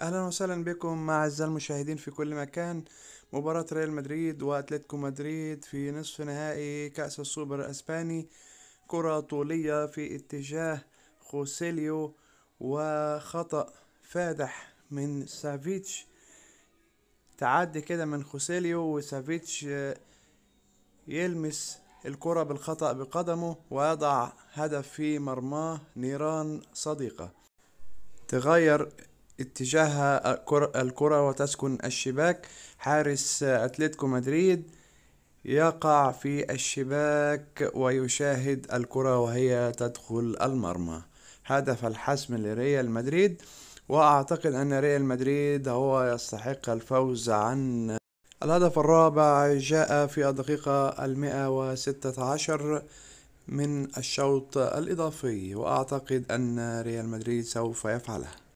اهلا وسهلا بكم مع اعزائي المشاهدين في كل مكان مباراة ريال مدريد واتلتيكو مدريد في نصف نهائي كأس السوبر الاسباني كرة طولية في اتجاه خوسيليو وخطأ فادح من سافيتش تعدي كده من خوسيليو وسافيتش آه، يلمس الكرة بالخطأ بقدمه ويضع هدف في مرماه نيران صديقة تغير اتجاه الكرة وتسكن الشباك حارس أتلتيكو مدريد يقع في الشباك ويشاهد الكرة وهي تدخل المرمى هدف الحسم لريال مدريد وأعتقد أن ريال مدريد هو يستحق الفوز عن الهدف الرابع جاء في الدقيقة المئة وستة عشر من الشوط الإضافي وأعتقد أن ريال مدريد سوف يفعله